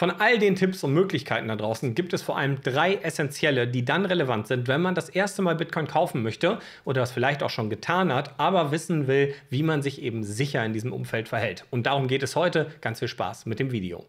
Von all den Tipps und Möglichkeiten da draußen gibt es vor allem drei essentielle, die dann relevant sind, wenn man das erste Mal Bitcoin kaufen möchte oder das vielleicht auch schon getan hat, aber wissen will, wie man sich eben sicher in diesem Umfeld verhält. Und darum geht es heute. Ganz viel Spaß mit dem Video.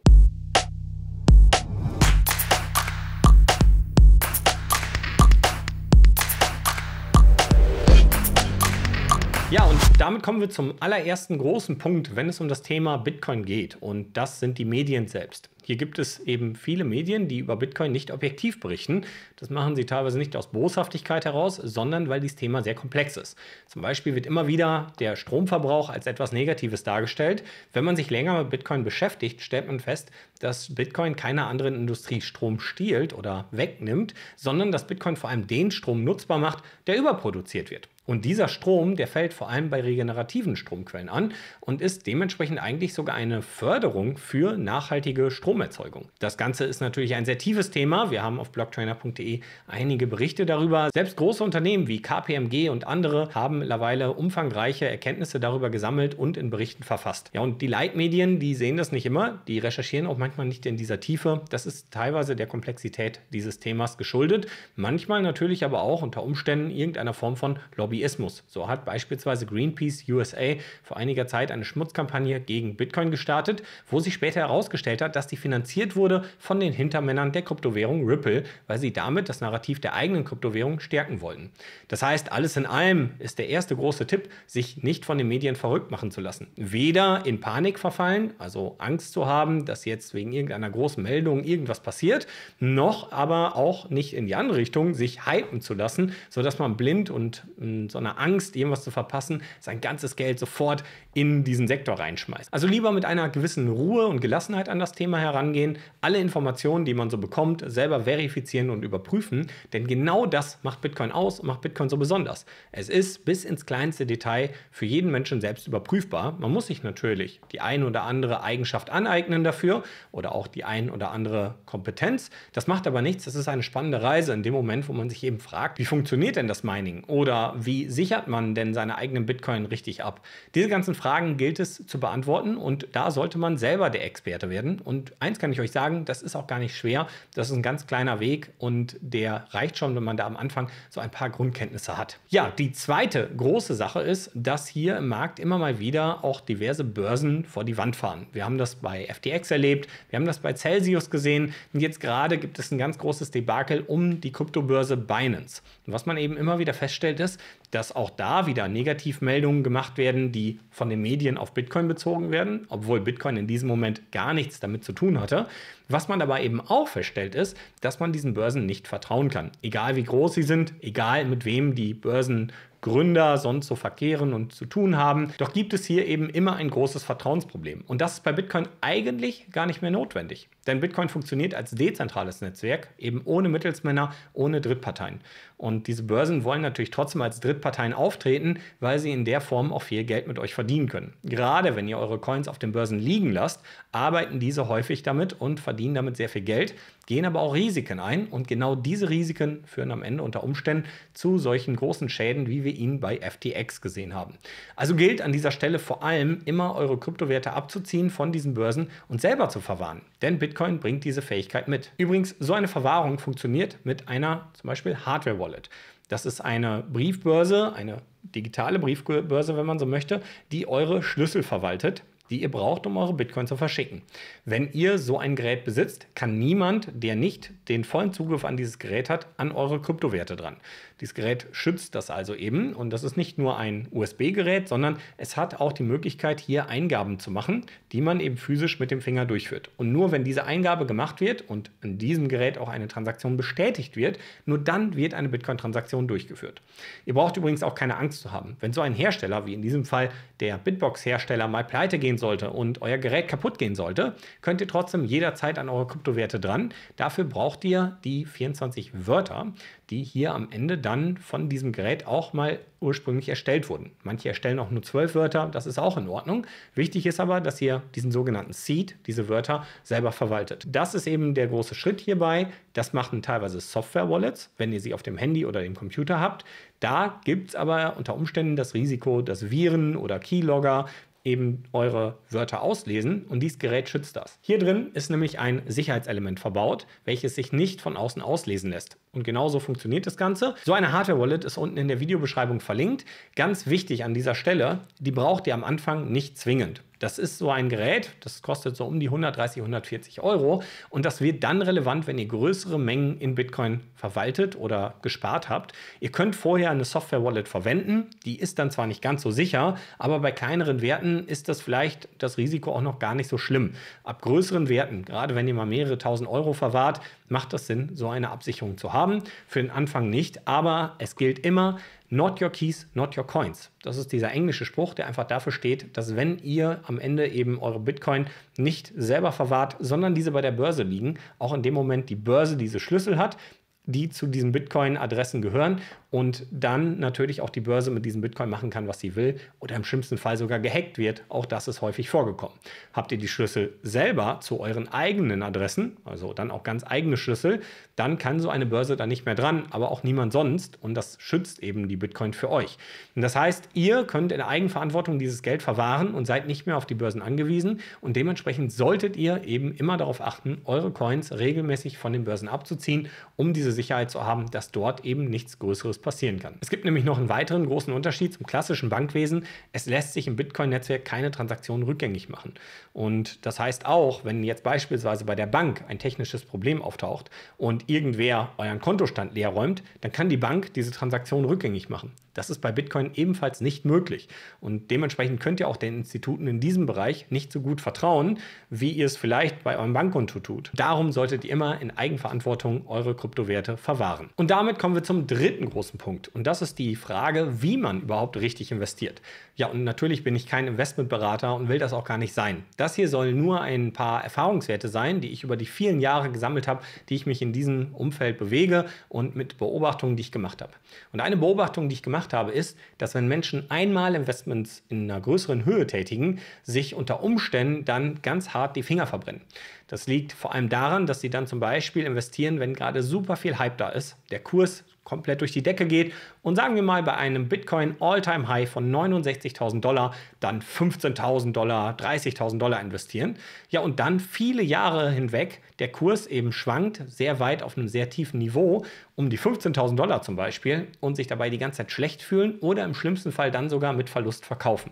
Ja, und damit kommen wir zum allerersten großen Punkt, wenn es um das Thema Bitcoin geht. Und das sind die Medien selbst. Hier gibt es eben viele Medien, die über Bitcoin nicht objektiv berichten. Das machen sie teilweise nicht aus Boshaftigkeit heraus, sondern weil dieses Thema sehr komplex ist. Zum Beispiel wird immer wieder der Stromverbrauch als etwas Negatives dargestellt. Wenn man sich länger mit Bitcoin beschäftigt, stellt man fest, dass Bitcoin keiner anderen Industrie Strom stiehlt oder wegnimmt, sondern dass Bitcoin vor allem den Strom nutzbar macht, der überproduziert wird. Und dieser Strom, der fällt vor allem bei regenerativen Stromquellen an und ist dementsprechend eigentlich sogar eine Förderung für nachhaltige Stromerzeugung. Stromerzeugung. Das Ganze ist natürlich ein sehr tiefes Thema. Wir haben auf blocktrainer.de einige Berichte darüber. Selbst große Unternehmen wie KPMG und andere haben mittlerweile umfangreiche Erkenntnisse darüber gesammelt und in Berichten verfasst. Ja, und die Leitmedien, die sehen das nicht immer. Die recherchieren auch manchmal nicht in dieser Tiefe. Das ist teilweise der Komplexität dieses Themas geschuldet. Manchmal natürlich aber auch unter Umständen irgendeiner Form von Lobbyismus. So hat beispielsweise Greenpeace USA vor einiger Zeit eine Schmutzkampagne gegen Bitcoin gestartet, wo sich später herausgestellt hat, dass die finanziert wurde von den Hintermännern der Kryptowährung Ripple, weil sie damit das Narrativ der eigenen Kryptowährung stärken wollten. Das heißt, alles in allem ist der erste große Tipp, sich nicht von den Medien verrückt machen zu lassen. Weder in Panik verfallen, also Angst zu haben, dass jetzt wegen irgendeiner großen Meldung irgendwas passiert, noch aber auch nicht in die andere Richtung, sich hypen zu lassen, sodass man blind und in so einer Angst, irgendwas zu verpassen, sein ganzes Geld sofort in diesen Sektor reinschmeißt. Also lieber mit einer gewissen Ruhe und Gelassenheit an das Thema heran offener alle Informationen, die man so bekommt, selber verifizieren und überprüfen, denn genau das macht Bitcoin aus macht Bitcoin so besonders. Es ist bis ins kleinste Detail für jeden Menschen selbst überprüfbar. Man muss sich natürlich die ein oder andere Eigenschaft aneignen dafür oder auch die ein oder andere Kompetenz. Das macht aber nichts, Das ist eine spannende Reise in dem Moment, wo man sich eben fragt, wie funktioniert denn das Mining oder wie sichert man denn seine eigenen Bitcoin richtig ab? Diese ganzen Fragen gilt es zu beantworten und da sollte man selber der Experte werden und eins kann ich euch sagen, das ist auch gar nicht schwer. Das ist ein ganz kleiner Weg und der reicht schon, wenn man da am Anfang so ein paar Grundkenntnisse hat. Ja, die zweite große Sache ist, dass hier im Markt immer mal wieder auch diverse Börsen vor die Wand fahren. Wir haben das bei FTX erlebt, wir haben das bei Celsius gesehen und jetzt gerade gibt es ein ganz großes Debakel um die Kryptobörse Binance. Und was man eben immer wieder feststellt ist, dass auch da wieder Negativmeldungen gemacht werden, die von den Medien auf Bitcoin bezogen werden, obwohl Bitcoin in diesem Moment gar nichts damit zu tun hatte. Was man aber eben auch feststellt ist, dass man diesen Börsen nicht vertrauen kann. Egal wie groß sie sind, egal mit wem die Börsengründer sonst so verkehren und zu tun haben. Doch gibt es hier eben immer ein großes Vertrauensproblem. Und das ist bei Bitcoin eigentlich gar nicht mehr notwendig. Denn Bitcoin funktioniert als dezentrales Netzwerk, eben ohne Mittelsmänner, ohne Drittparteien. Und diese Börsen wollen natürlich trotzdem als Drittparteien auftreten, weil sie in der Form auch viel Geld mit euch verdienen können. Gerade wenn ihr eure Coins auf den Börsen liegen lasst, arbeiten diese häufig damit und verdienen damit sehr viel Geld, gehen aber auch Risiken ein. Und genau diese Risiken führen am Ende unter Umständen zu solchen großen Schäden, wie wir ihn bei FTX gesehen haben. Also gilt an dieser Stelle vor allem immer eure Kryptowerte abzuziehen von diesen Börsen und selber zu verwahren. Denn Bitcoin Bitcoin bringt diese Fähigkeit mit. Übrigens, so eine Verwahrung funktioniert mit einer zum Beispiel Hardware-Wallet. Das ist eine Briefbörse, eine digitale Briefbörse, wenn man so möchte, die eure Schlüssel verwaltet die ihr braucht, um eure Bitcoin zu verschicken. Wenn ihr so ein Gerät besitzt, kann niemand, der nicht den vollen Zugriff an dieses Gerät hat, an eure Kryptowerte dran. Dieses Gerät schützt das also eben und das ist nicht nur ein USB-Gerät, sondern es hat auch die Möglichkeit, hier Eingaben zu machen, die man eben physisch mit dem Finger durchführt. Und nur wenn diese Eingabe gemacht wird und in diesem Gerät auch eine Transaktion bestätigt wird, nur dann wird eine Bitcoin-Transaktion durchgeführt. Ihr braucht übrigens auch keine Angst zu haben. Wenn so ein Hersteller, wie in diesem Fall der Bitbox-Hersteller, mal pleite gehen sollte und euer Gerät kaputt gehen sollte, könnt ihr trotzdem jederzeit an eure Kryptowerte dran. Dafür braucht ihr die 24 Wörter, die hier am Ende dann von diesem Gerät auch mal ursprünglich erstellt wurden. Manche erstellen auch nur 12 Wörter, das ist auch in Ordnung. Wichtig ist aber, dass ihr diesen sogenannten Seed, diese Wörter, selber verwaltet. Das ist eben der große Schritt hierbei. Das machen teilweise Software-Wallets, wenn ihr sie auf dem Handy oder dem Computer habt. Da gibt es aber unter Umständen das Risiko, dass Viren oder Keylogger eben eure Wörter auslesen und dieses Gerät schützt das. Hier drin ist nämlich ein Sicherheitselement verbaut, welches sich nicht von außen auslesen lässt. Und genauso funktioniert das Ganze. So eine Hardware-Wallet ist unten in der Videobeschreibung verlinkt. Ganz wichtig an dieser Stelle, die braucht ihr am Anfang nicht zwingend. Das ist so ein Gerät, das kostet so um die 130, 140 Euro und das wird dann relevant, wenn ihr größere Mengen in Bitcoin verwaltet oder gespart habt. Ihr könnt vorher eine Software-Wallet verwenden, die ist dann zwar nicht ganz so sicher, aber bei kleineren Werten ist das vielleicht das Risiko auch noch gar nicht so schlimm. Ab größeren Werten, gerade wenn ihr mal mehrere tausend Euro verwahrt, macht das Sinn, so eine Absicherung zu haben. Für den Anfang nicht, aber es gilt immer, Not your keys, not your coins. Das ist dieser englische Spruch, der einfach dafür steht, dass wenn ihr am Ende eben eure Bitcoin nicht selber verwahrt, sondern diese bei der Börse liegen, auch in dem Moment die Börse diese Schlüssel hat, die zu diesen Bitcoin-Adressen gehören und dann natürlich auch die Börse mit diesem Bitcoin machen kann, was sie will oder im schlimmsten Fall sogar gehackt wird. Auch das ist häufig vorgekommen. Habt ihr die Schlüssel selber zu euren eigenen Adressen, also dann auch ganz eigene Schlüssel, dann kann so eine Börse da nicht mehr dran, aber auch niemand sonst und das schützt eben die Bitcoin für euch. Und das heißt, ihr könnt in Eigenverantwortung dieses Geld verwahren und seid nicht mehr auf die Börsen angewiesen und dementsprechend solltet ihr eben immer darauf achten, eure Coins regelmäßig von den Börsen abzuziehen, um diese Sicherheit zu haben, dass dort eben nichts Größeres passieren kann. Es gibt nämlich noch einen weiteren großen Unterschied zum klassischen Bankwesen. Es lässt sich im Bitcoin-Netzwerk keine Transaktionen rückgängig machen. Und das heißt auch, wenn jetzt beispielsweise bei der Bank ein technisches Problem auftaucht und irgendwer euren Kontostand leer räumt, dann kann die Bank diese Transaktion rückgängig machen. Das ist bei Bitcoin ebenfalls nicht möglich. Und dementsprechend könnt ihr auch den Instituten in diesem Bereich nicht so gut vertrauen, wie ihr es vielleicht bei eurem Bankkonto tut. Darum solltet ihr immer in Eigenverantwortung eure Kryptowerte verwahren. Und damit kommen wir zum dritten großen großen Punkt. Und das ist die Frage, wie man überhaupt richtig investiert. Ja, und natürlich bin ich kein Investmentberater und will das auch gar nicht sein. Das hier soll nur ein paar Erfahrungswerte sein, die ich über die vielen Jahre gesammelt habe, die ich mich in diesem Umfeld bewege und mit Beobachtungen, die ich gemacht habe. Und eine Beobachtung, die ich gemacht habe, ist, dass wenn Menschen einmal Investments in einer größeren Höhe tätigen, sich unter Umständen dann ganz hart die Finger verbrennen. Das liegt vor allem daran, dass sie dann zum Beispiel investieren, wenn gerade super viel Hype da ist, der Kurs komplett durch die Decke geht und sagen wir mal bei einem Bitcoin All-Time High von 69.000 Dollar dann 15.000 Dollar, 30.000 Dollar investieren. Ja, und dann viele Jahre hinweg der Kurs eben schwankt sehr weit auf einem sehr tiefen Niveau um die 15.000 Dollar zum Beispiel und sich dabei die ganze Zeit schlecht fühlen oder im schlimmsten Fall dann sogar mit Verlust verkaufen.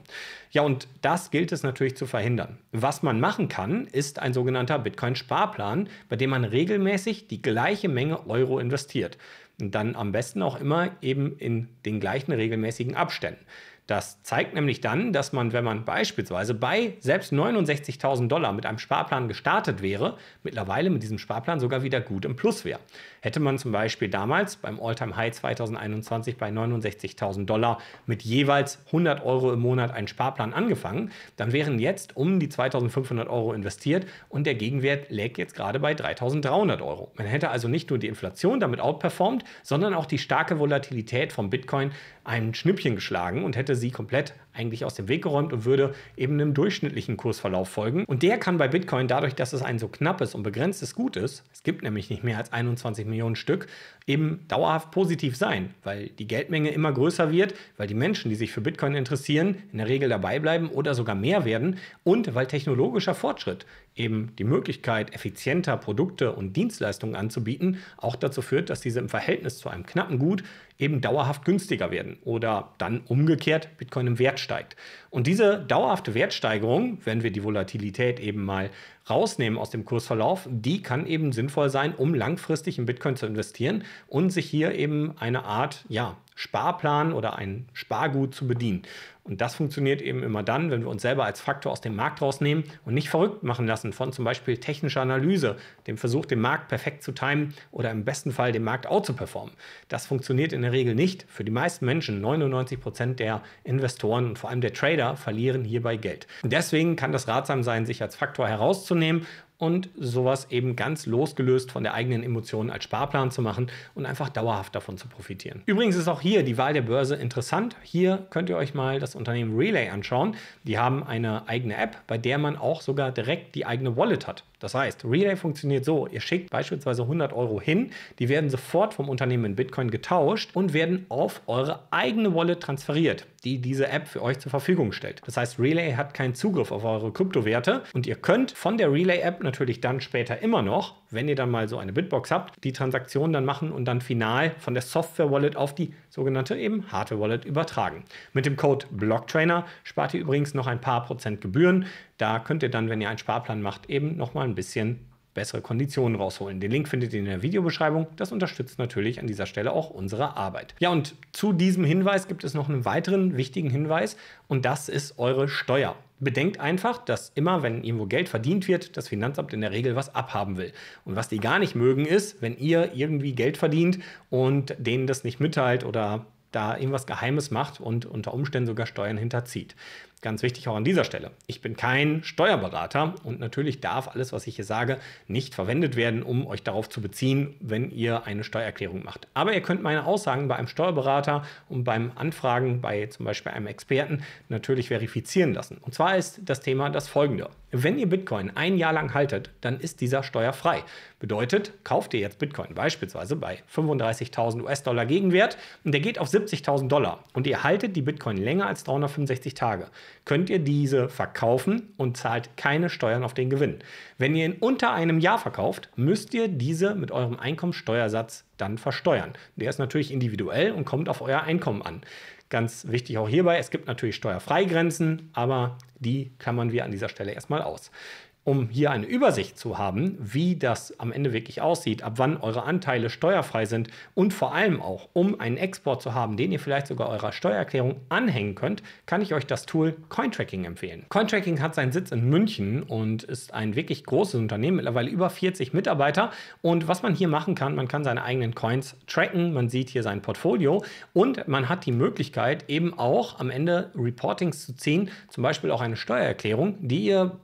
Ja, und das gilt es natürlich zu verhindern. Was man machen kann, ist ein sogenannter Bitcoin-Sparplan, bei dem man regelmäßig die gleiche Menge Euro investiert. Und dann am besten auch immer eben in den gleichen regelmäßigen Abständen. Das zeigt nämlich dann, dass man, wenn man beispielsweise bei selbst 69.000 Dollar mit einem Sparplan gestartet wäre, mittlerweile mit diesem Sparplan sogar wieder gut im Plus wäre. Hätte man zum Beispiel damals beim all time high 2021 bei 69.000 Dollar mit jeweils 100 Euro im Monat einen Sparplan angefangen, dann wären jetzt um die 2.500 Euro investiert und der Gegenwert lägt jetzt gerade bei 3.300 Euro. Man hätte also nicht nur die Inflation damit outperformt, sondern auch die starke Volatilität vom Bitcoin ein Schnippchen geschlagen und hätte sie komplett eigentlich aus dem Weg geräumt und würde eben einem durchschnittlichen Kursverlauf folgen. Und der kann bei Bitcoin dadurch, dass es ein so knappes und begrenztes Gut ist, es gibt nämlich nicht mehr als 21 Millionen Stück, eben dauerhaft positiv sein, weil die Geldmenge immer größer wird, weil die Menschen, die sich für Bitcoin interessieren, in der Regel dabei bleiben oder sogar mehr werden und weil technologischer Fortschritt eben die Möglichkeit, effizienter Produkte und Dienstleistungen anzubieten, auch dazu führt, dass diese im Verhältnis zu einem knappen Gut eben dauerhaft günstiger werden oder dann umgekehrt Bitcoin im Wert steigt. Und diese dauerhafte Wertsteigerung, wenn wir die Volatilität eben mal rausnehmen aus dem Kursverlauf, die kann eben sinnvoll sein, um langfristig in Bitcoin zu investieren und sich hier eben eine Art ja, Sparplan oder ein Spargut zu bedienen. Und das funktioniert eben immer dann, wenn wir uns selber als Faktor aus dem Markt rausnehmen und nicht verrückt machen lassen von zum Beispiel technischer Analyse, dem Versuch, den Markt perfekt zu timen oder im besten Fall den Markt out zu performen. Das funktioniert in der Regel nicht. Für die meisten Menschen, 99 Prozent der Investoren und vor allem der Trader, verlieren hierbei Geld. Und deswegen kann das ratsam sein, sich als Faktor herauszunehmen und sowas eben ganz losgelöst von der eigenen Emotion als Sparplan zu machen und einfach dauerhaft davon zu profitieren. Übrigens ist auch hier die Wahl der Börse interessant. Hier könnt ihr euch mal das Unternehmen Relay anschauen. Die haben eine eigene App, bei der man auch sogar direkt die eigene Wallet hat. Das heißt, Relay funktioniert so, ihr schickt beispielsweise 100 Euro hin, die werden sofort vom Unternehmen in Bitcoin getauscht und werden auf eure eigene Wallet transferiert, die diese App für euch zur Verfügung stellt. Das heißt, Relay hat keinen Zugriff auf eure Kryptowerte und ihr könnt von der Relay-App natürlich dann später immer noch, wenn ihr dann mal so eine Bitbox habt, die Transaktion dann machen und dann final von der Software-Wallet auf die sogenannte eben Hardware-Wallet übertragen. Mit dem Code BlockTrainer spart ihr übrigens noch ein paar Prozent Gebühren. Da könnt ihr dann, wenn ihr einen Sparplan macht, eben nochmal ein bisschen bessere Konditionen rausholen. Den Link findet ihr in der Videobeschreibung. Das unterstützt natürlich an dieser Stelle auch unsere Arbeit. Ja, und zu diesem Hinweis gibt es noch einen weiteren wichtigen Hinweis und das ist eure Steuer. Bedenkt einfach, dass immer, wenn irgendwo Geld verdient wird, das Finanzamt in der Regel was abhaben will. Und was die gar nicht mögen ist, wenn ihr irgendwie Geld verdient und denen das nicht mitteilt oder da irgendwas Geheimes macht und unter Umständen sogar Steuern hinterzieht. Ganz wichtig auch an dieser Stelle. Ich bin kein Steuerberater und natürlich darf alles, was ich hier sage, nicht verwendet werden, um euch darauf zu beziehen, wenn ihr eine Steuererklärung macht. Aber ihr könnt meine Aussagen bei einem Steuerberater und beim Anfragen bei zum Beispiel einem Experten natürlich verifizieren lassen. Und zwar ist das Thema das folgende. Wenn ihr Bitcoin ein Jahr lang haltet, dann ist dieser steuerfrei. Bedeutet, kauft ihr jetzt Bitcoin beispielsweise bei 35.000 US-Dollar Gegenwert und der geht auf 70.000 Dollar und ihr haltet die Bitcoin länger als 365 Tage könnt ihr diese verkaufen und zahlt keine Steuern auf den Gewinn. Wenn ihr in unter einem Jahr verkauft, müsst ihr diese mit eurem Einkommensteuersatz dann versteuern. Der ist natürlich individuell und kommt auf euer Einkommen an. Ganz wichtig auch hierbei, es gibt natürlich Steuerfreigrenzen, aber die klammern wir an dieser Stelle erstmal aus um hier eine Übersicht zu haben, wie das am Ende wirklich aussieht, ab wann eure Anteile steuerfrei sind und vor allem auch, um einen Export zu haben, den ihr vielleicht sogar eurer Steuererklärung anhängen könnt, kann ich euch das Tool Cointracking empfehlen. Cointracking hat seinen Sitz in München und ist ein wirklich großes Unternehmen, mittlerweile über 40 Mitarbeiter. Und was man hier machen kann, man kann seine eigenen Coins tracken, man sieht hier sein Portfolio und man hat die Möglichkeit, eben auch am Ende Reportings zu ziehen, zum Beispiel auch eine Steuererklärung, die ihr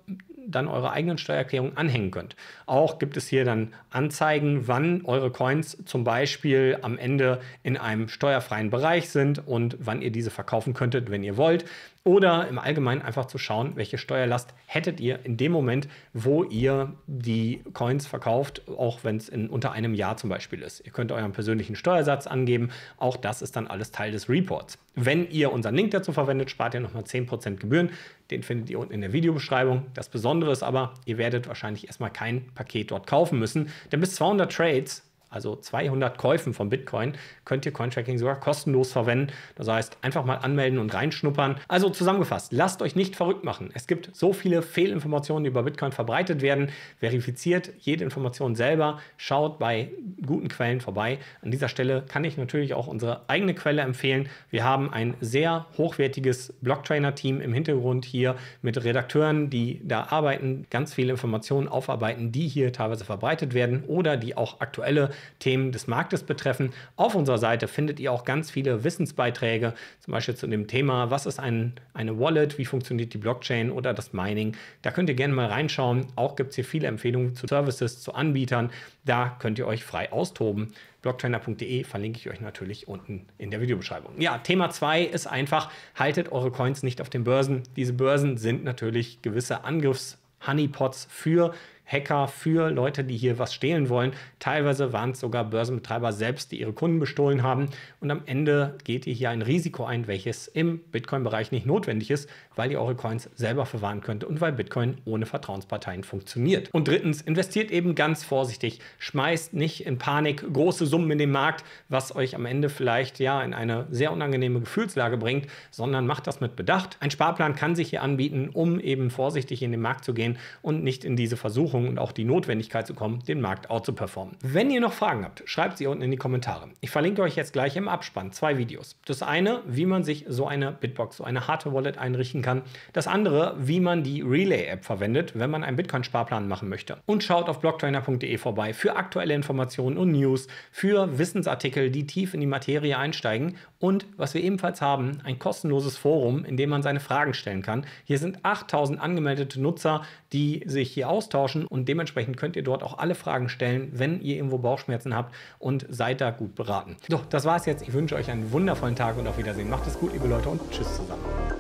dann eure eigenen Steuererklärungen anhängen könnt. Auch gibt es hier dann Anzeigen, wann eure Coins zum Beispiel am Ende in einem steuerfreien Bereich sind und wann ihr diese verkaufen könntet, wenn ihr wollt. Oder im Allgemeinen einfach zu schauen, welche Steuerlast hättet ihr in dem Moment, wo ihr die Coins verkauft, auch wenn es in unter einem Jahr zum Beispiel ist. Ihr könnt euren persönlichen Steuersatz angeben. Auch das ist dann alles Teil des Reports. Wenn ihr unseren Link dazu verwendet, spart ihr nochmal 10% Gebühren. Den findet ihr unten in der Videobeschreibung. Das Besondere ist aber, ihr werdet wahrscheinlich erstmal kein Paket dort kaufen müssen, denn bis 200 Trades also 200 Käufen von Bitcoin, könnt ihr Cointracking sogar kostenlos verwenden. Das heißt, einfach mal anmelden und reinschnuppern. Also zusammengefasst, lasst euch nicht verrückt machen. Es gibt so viele Fehlinformationen, die über Bitcoin verbreitet werden. Verifiziert jede Information selber, schaut bei guten Quellen vorbei. An dieser Stelle kann ich natürlich auch unsere eigene Quelle empfehlen. Wir haben ein sehr hochwertiges Blocktrainer-Team im Hintergrund hier mit Redakteuren, die da arbeiten, ganz viele Informationen aufarbeiten, die hier teilweise verbreitet werden oder die auch aktuelle Themen des Marktes betreffen. Auf unserer Seite findet ihr auch ganz viele Wissensbeiträge, zum Beispiel zu dem Thema, was ist ein, eine Wallet, wie funktioniert die Blockchain oder das Mining. Da könnt ihr gerne mal reinschauen. Auch gibt es hier viele Empfehlungen zu Services, zu Anbietern. Da könnt ihr euch frei austoben. Blocktrainer.de verlinke ich euch natürlich unten in der Videobeschreibung. Ja, Thema 2 ist einfach, haltet eure Coins nicht auf den Börsen. Diese Börsen sind natürlich gewisse Angriffs- Honeypots für Hacker für Leute, die hier was stehlen wollen. Teilweise waren es sogar Börsenbetreiber selbst, die ihre Kunden bestohlen haben. Und am Ende geht ihr hier ein Risiko ein, welches im Bitcoin-Bereich nicht notwendig ist, weil ihr eure Coins selber verwahren könnt und weil Bitcoin ohne Vertrauensparteien funktioniert. Und drittens, investiert eben ganz vorsichtig. Schmeißt nicht in Panik große Summen in den Markt, was euch am Ende vielleicht ja in eine sehr unangenehme Gefühlslage bringt, sondern macht das mit Bedacht. Ein Sparplan kann sich hier anbieten, um eben vorsichtig in den Markt zu gehen und nicht in diese Versuchung Versuchung und auch die Notwendigkeit zu kommen, den Markt auch zu performen. Wenn ihr noch Fragen habt, schreibt sie unten in die Kommentare. Ich verlinke euch jetzt gleich im Abspann zwei Videos. Das eine, wie man sich so eine Bitbox, so eine harte Wallet einrichten kann. Das andere, wie man die Relay-App verwendet, wenn man einen Bitcoin-Sparplan machen möchte. Und schaut auf blogtrainer.de vorbei für aktuelle Informationen und News, für Wissensartikel, die tief in die Materie einsteigen und was wir ebenfalls haben, ein kostenloses Forum, in dem man seine Fragen stellen kann. Hier sind 8000 angemeldete Nutzer, die sich hier austauschen und dementsprechend könnt ihr dort auch alle Fragen stellen, wenn ihr irgendwo Bauchschmerzen habt und seid da gut beraten. Doch, das war's jetzt. Ich wünsche euch einen wundervollen Tag und auf Wiedersehen. Macht es gut, liebe Leute, und tschüss zusammen.